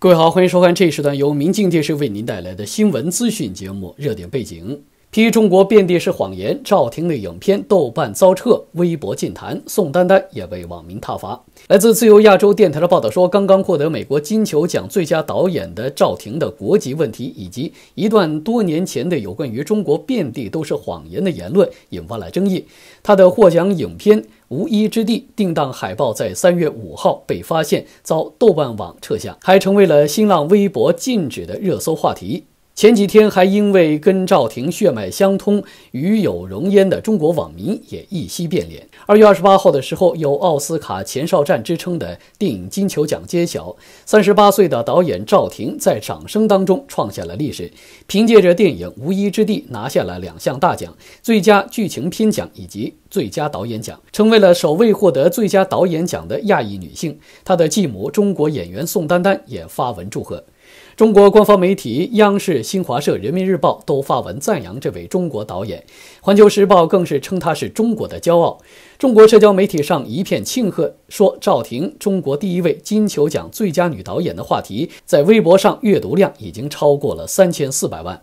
各位好，欢迎收看这一时段由明镜电视为您带来的新闻资讯节目《热点背景》。批中国遍地是谎言，赵婷的影片豆瓣遭撤，微博禁谈，宋丹丹也被网民挞伐。来自自由亚洲电台的报道说，刚刚获得美国金球奖最佳导演的赵婷的国籍问题，以及一段多年前的有关于中国遍地都是谎言的言论，引发了争议。他的获奖影片《无一之地》定档海报在三月五号被发现遭豆瓣网撤下，还成为了新浪微博禁止的热搜话题。前几天还因为跟赵婷血脉相通、与有荣焉的中国网民也一夕变脸。二月二十八号的时候，有奥斯卡前哨战之称的电影金球奖揭晓，三十八岁的导演赵婷在掌声当中创下了历史，凭借着电影《无依之地》拿下了两项大奖——最佳剧情片奖以及最佳导演奖，成为了首位获得最佳导演奖的亚裔女性。她的继母中国演员宋丹丹也发文祝贺。中国官方媒体央视、新华社、人民日报都发文赞扬这位中国导演，环球时报更是称他是中国的骄傲。中国社交媒体上一片庆贺，说赵婷中国第一位金球奖最佳女导演的话题，在微博上阅读量已经超过了三千四百万。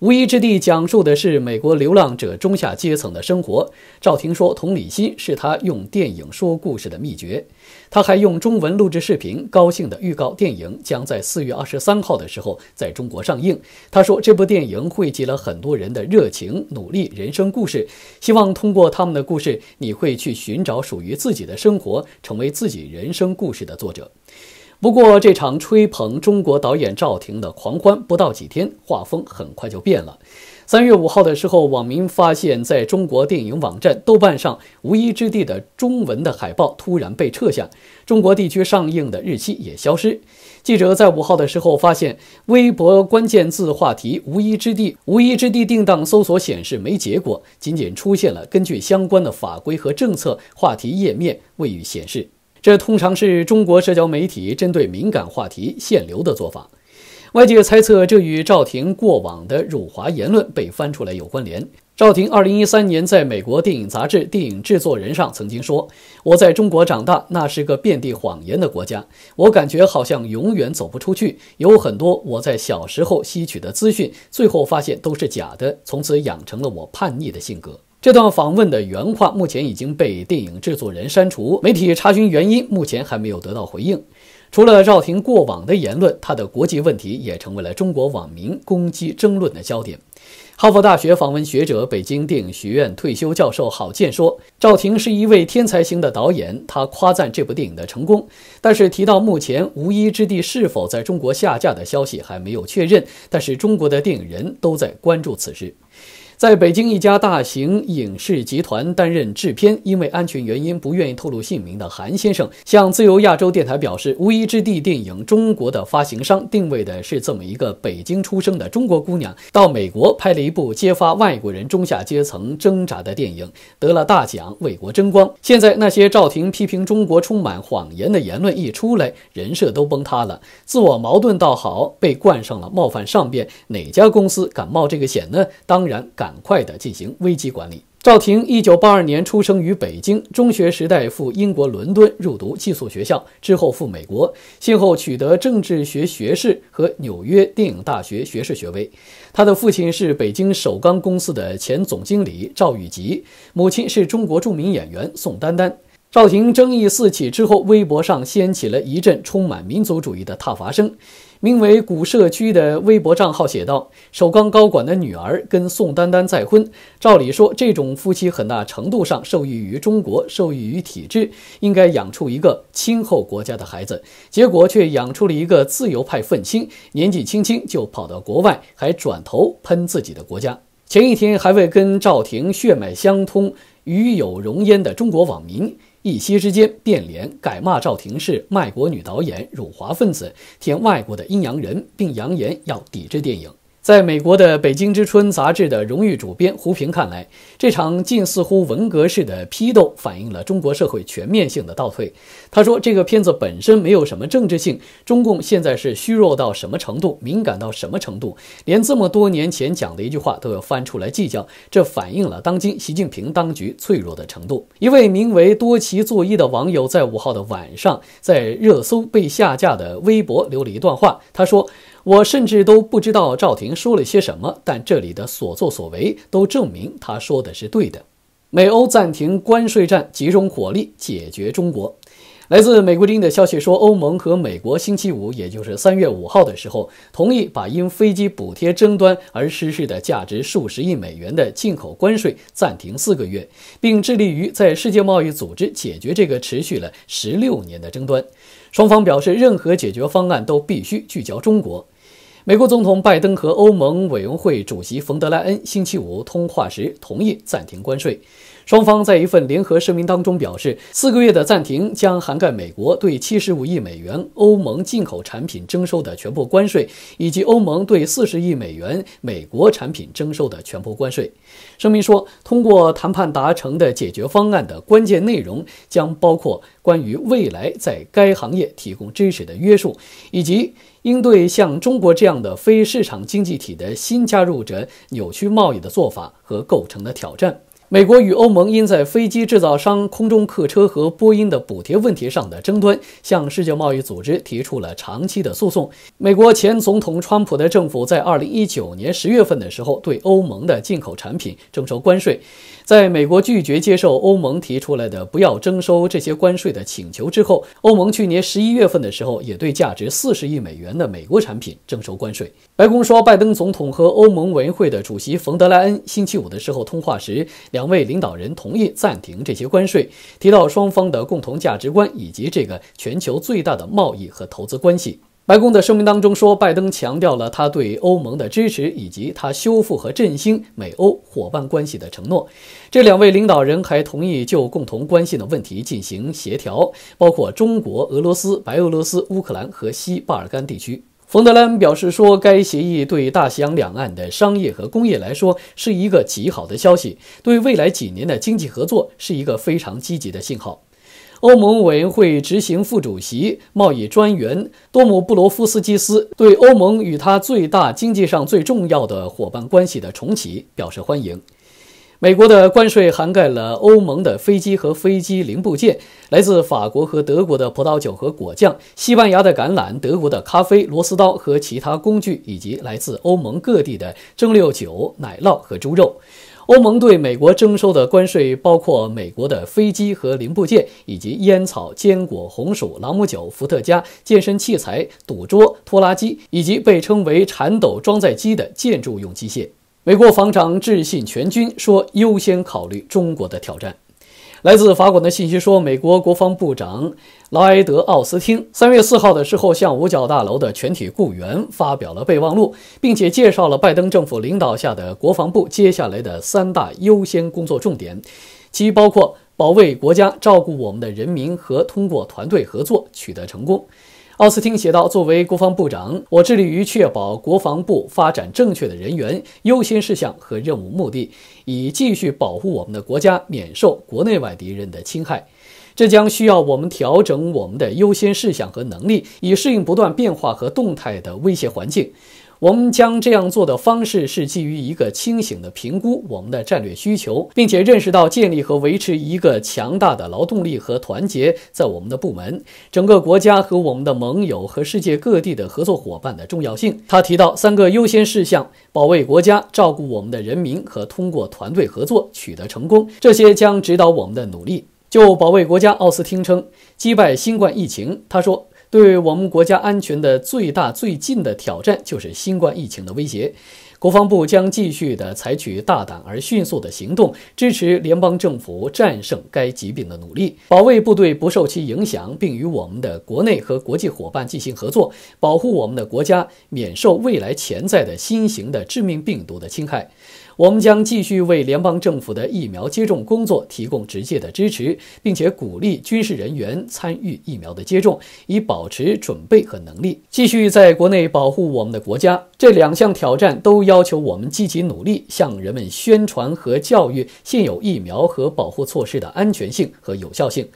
《无依之地》讲述的是美国流浪者中下阶层的生活。赵婷说，同理心是他用电影说故事的秘诀。他还用中文录制视频，高兴地预告电影将在四月二十三号的时候在中国上映。他说，这部电影汇集了很多人的热情、努力、人生故事，希望通过他们的故事，你会去寻找属于自己的生活，成为自己人生故事的作者。不过，这场吹捧中国导演赵婷的狂欢不到几天，画风很快就变了。三月五号的时候，网民发现，在中国电影网站豆瓣上，《无依之地》的中文的海报突然被撤下，中国地区上映的日期也消失。记者在五号的时候发现，微博关键字话题“无依之地”，“无依之地”定档搜索显示没结果，仅仅出现了根据相关的法规和政策，话题页面未予显示。这通常是中国社交媒体针对敏感话题限流的做法。外界猜测，这与赵婷过往的辱华言论被翻出来有关联。赵婷2013年在美国电影杂志《电影制作人》上曾经说：“我在中国长大，那是个遍地谎言的国家。我感觉好像永远走不出去。有很多我在小时候吸取的资讯，最后发现都是假的。从此养成了我叛逆的性格。”这段访问的原话目前已经被电影制作人删除，媒体查询原因目前还没有得到回应。除了赵婷过往的言论，她的国籍问题也成为了中国网民攻击争论的焦点。哈佛大学访问学者、北京电影学院退休教授郝建说：“赵婷是一位天才型的导演，他夸赞这部电影的成功，但是提到目前《无依之地》是否在中国下架的消息还没有确认，但是中国的电影人都在关注此事。”在北京一家大型影视集团担任制片，因为安全原因不愿意透露姓名的韩先生向自由亚洲电台表示：“无疑之地电影中国的发行商定位的是这么一个北京出生的中国姑娘，到美国拍了一部揭发外国人中下阶层挣扎的电影，得了大奖，为国争光。现在那些赵婷批评中国充满谎言的言论一出来，人设都崩塌了，自我矛盾倒好，被冠上了冒犯上边哪家公司敢冒这个险呢？当然敢。”赶快的进行危机管理。赵婷，一九八二年出生于北京，中学时代赴英国伦敦入读寄宿学校，之后赴美国，先后取得政治学学士和纽约电影大学学士学位。他的父亲是北京首钢公司的前总经理赵玉吉，母亲是中国著名演员宋丹丹。赵婷争议四起之后，微博上掀起了一阵充满民族主义的挞伐声。名为“古社区”的微博账号写道：“首钢高管的女儿跟宋丹丹再婚，照理说这种夫妻很大程度上受益于中国，受益于体制，应该养出一个亲厚国家的孩子，结果却养出了一个自由派愤青，年纪轻轻就跑到国外，还转头喷自己的国家。前一天还为跟赵婷血脉相通、与有荣焉的中国网民。”一夕之间变脸，改骂赵婷是卖国女导演、辱华分子、填外国的阴阳人，并扬言要抵制电影。在美国的《北京之春》杂志的荣誉主编胡平看来，这场近似乎文革式的批斗反映了中国社会全面性的倒退。他说：“这个片子本身没有什么政治性，中共现在是虚弱到什么程度，敏感到什么程度，连这么多年前讲的一句话都要翻出来计较，这反映了当今习近平当局脆弱的程度。”一位名为“多奇作揖”的网友在五号的晚上，在热搜被下架的微博留了一段话，他说。我甚至都不知道赵婷说了些什么，但这里的所作所为都证明他说的是对的。美欧暂停关税战，集中火力解决中国。来自美国电的消息说，欧盟和美国星期五，也就是三月五号的时候，同意把因飞机补贴争端而实施的价值数十亿美元的进口关税暂停四个月，并致力于在世界贸易组织解决这个持续了十六年的争端。双方表示，任何解决方案都必须聚焦中国。美国总统拜登和欧盟委员会主席冯德莱恩星期五通话时，同意暂停关税。双方在一份联合声明当中表示，四个月的暂停将涵盖美国对七十五亿美元欧盟进口产品征收的全部关税，以及欧盟对四十亿美元美国产品征收的全部关税。声明说，通过谈判达成的解决方案的关键内容将包括关于未来在该行业提供支持的约束，以及应对像中国这样的非市场经济体的新加入者扭曲贸易的做法和构成的挑战。美国与欧盟因在飞机制造商空中客车和波音的补贴问题上的争端，向世界贸易组织提出了长期的诉讼。美国前总统川普的政府在2019年10月份的时候，对欧盟的进口产品征收关税。在美国拒绝接受欧盟提出来的不要征收这些关税的请求之后，欧盟去年11月份的时候，也对价值40亿美元的美国产品征收关税。白宫说，拜登总统和欧盟委员会的主席冯德莱恩星期五的时候通话时，两位领导人同意暂停这些关税，提到双方的共同价值观以及这个全球最大的贸易和投资关系。白宫的声明当中说，拜登强调了他对欧盟的支持以及他修复和振兴美欧伙伴关系的承诺。这两位领导人还同意就共同关心的问题进行协调，包括中国、俄罗斯、白俄罗斯、乌克兰和西巴尔干地区。冯德兰表示说，该协议对大西洋两岸的商业和工业来说是一个极好的消息，对未来几年的经济合作是一个非常积极的信号。欧盟委员会执行副主席、贸易专员多姆布罗夫斯基斯对欧盟与他最大、经济上最重要的伙伴关系的重启表示欢迎。美国的关税涵盖了欧盟的飞机和飞机零部件，来自法国和德国的葡萄酒和果酱，西班牙的橄榄，德国的咖啡、螺丝刀和其他工具，以及来自欧盟各地的蒸馏酒、奶酪和猪肉。欧盟对美国征收的关税包括美国的飞机和零部件，以及烟草、坚果、红薯、朗姆酒、伏特加、健身器材、赌桌、拖拉机，以及被称为铲斗装载机的建筑用机械。美国防长致信全军说，优先考虑中国的挑战。来自法国的信息说，美国国防部长劳埃德·奥斯汀三月四号的时候，向五角大楼的全体雇员发表了备忘录，并且介绍了拜登政府领导下的国防部接下来的三大优先工作重点，其包括保卫国家、照顾我们的人民和通过团队合作取得成功。奥斯汀写道：“作为国防部长，我致力于确保国防部发展正确的人员优先事项和任务目的，以继续保护我们的国家免受国内外敌人的侵害。这将需要我们调整我们的优先事项和能力，以适应不断变化和动态的威胁环境。”我们将这样做的方式是基于一个清醒的评估我们的战略需求，并且认识到建立和维持一个强大的劳动力和团结在我们的部门、整个国家和我们的盟友和世界各地的合作伙伴的重要性。他提到三个优先事项：保卫国家、照顾我们的人民和通过团队合作取得成功。这些将指导我们的努力。就保卫国家，奥斯汀称击败新冠疫情。他说。对我们国家安全的最大、最近的挑战就是新冠疫情的威胁。国防部将继续的采取大胆而迅速的行动，支持联邦政府战胜该疾病的努力，保卫部队不受其影响，并与我们的国内和国际伙伴进行合作，保护我们的国家免受未来潜在的新型的致命病毒的侵害。我们将继续为联邦政府的疫苗接种工作提供直接的支持，并且鼓励军事人员参与疫苗的接种，以保持准备和能力，继续在国内保护我们的国家。这两项挑战都要求我们积极努力，向人们宣传和教育现有疫苗和保护措施的安全性和有效性。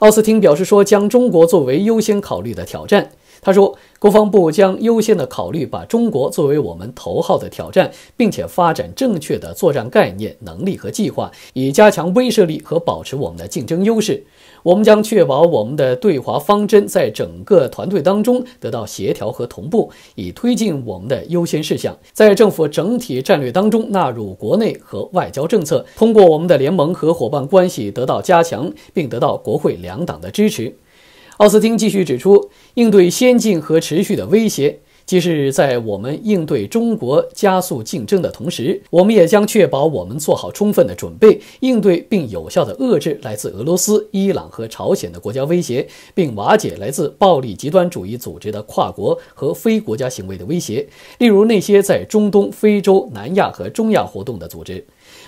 奥斯汀表示说，将中国作为优先考虑的挑战。他说，国防部将优先的考虑把中国作为我们头号的挑战，并且发展正确的作战概念、能力和计划，以加强威慑力和保持我们的竞争优势。我们将确保我们的对华方针在整个团队当中得到协调和同步，以推进我们的优先事项，在政府整体战略当中纳入国内和外交政策，通过我们的联盟和伙伴关系得到加强，并得到国会两党的支持。奥斯汀继续指出，应对先进和持续的威胁，即是在我们应对中国加速竞争的同时，我们也将确保我们做好充分的准备，应对并有效地遏制来自俄罗斯、伊朗和朝鲜的国家威胁，并瓦解来自暴力极端主义组织的跨国和非国家行为的威胁，例如那些在中东、非洲、南亚和中亚活动的组织。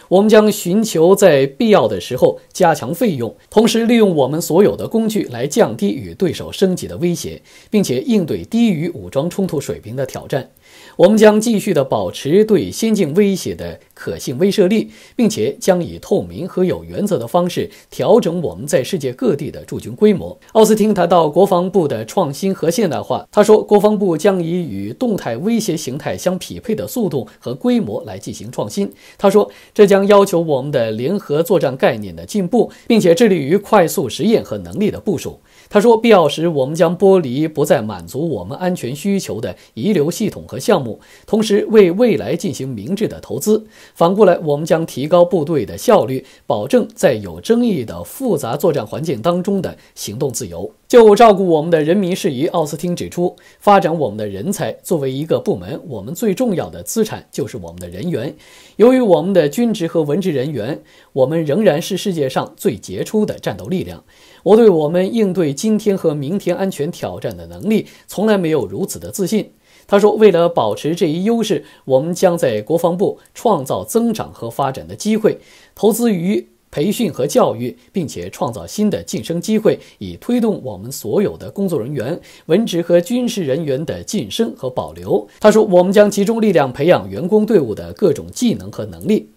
我们将寻求在必要的时候加强费用，同时利用我们所有的工具来降低与对手升级的威胁，并且应对低于武装冲突水平的挑战。我们将继续的保持对先进威胁的可信威慑力，并且将以透明和有原则的方式调整我们在世界各地的驻军规模。奥斯汀谈到国防部的创新和现代化，他说：“国防部将以与动态威胁形态相匹配的速度和规模来进行创新。”他说：“这将要求我们的联合作战概念的进步，并且致力于快速实验和能力的部署。”他说：“必要时，我们将剥离不再满足我们安全需求的遗留系统和项目，同时为未来进行明智的投资。反过来，我们将提高部队的效率，保证在有争议的复杂作战环境当中的行动自由。就照顾我们的人民事宜，奥斯汀指出，发展我们的人才。作为一个部门，我们最重要的资产就是我们的人员。由于我们的军职和文职人员，我们仍然是世界上最杰出的战斗力量。”我对我们应对今天和明天安全挑战的能力从来没有如此的自信。他说，为了保持这一优势，我们将在国防部创造增长和发展的机会，投资于培训和教育，并且创造新的晋升机会，以推动我们所有的工作人员、文职和军事人员的晋升和保留。他说，我们将集中力量培养员工队伍的各种技能和能力。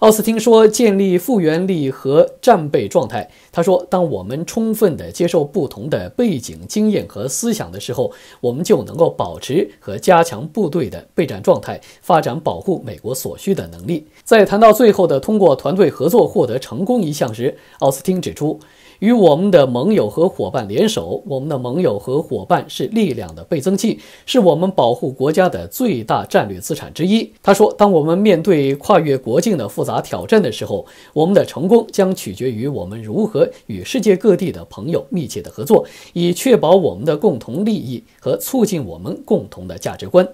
奥斯汀说：“建立复原力和战备状态。”他说：“当我们充分地接受不同的背景、经验和思想的时候，我们就能够保持和加强部队的备战状态，发展保护美国所需的能力。”在谈到最后的通过团队合作获得成功一项时，奥斯汀指出：“与我们的盟友和伙伴联手，我们的盟友和伙伴是力量的倍增器，是我们保护国家的最大战略资产之一。”他说：“当我们面对跨越国境的杂。打挑战的时候，我们的成功将取决于我们如何与世界各地的朋友密切的合作，以确保我们的共同利益和促进我们共同的价值观。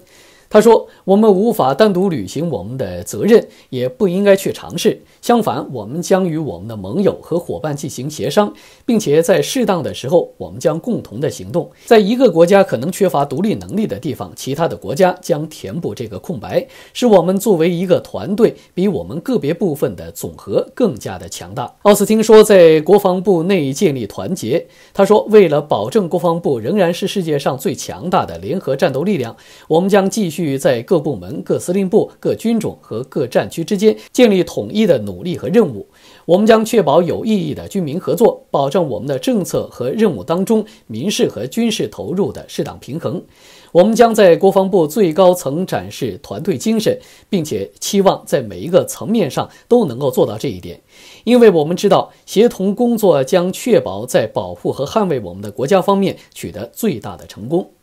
他说：“我们无法单独履行我们的责任，也不应该去尝试。相反，我们将与我们的盟友和伙伴进行协商，并且在适当的时候，我们将共同的行动。在一个国家可能缺乏独立能力的地方，其他的国家将填补这个空白，使我们作为一个团队比我们个别部分的总和更加的强大。”奥斯汀说：“在国防部内建立团结。”他说：“为了保证国防部仍然是世界上最强大的联合战斗力量，我们将继续。”于在各部门、各司令部、各军种和各战区之间建立统一的努力和任务，我们将确保有意义的军民合作，保证我们的政策和任务当中民事和军事投入的适当平衡。我们将在国防部最高层展示团队精神，并且期望在每一个层面上都能够做到这一点，因为我们知道协同工作将确保在保护和捍卫我们的国家方面取得最大的成功。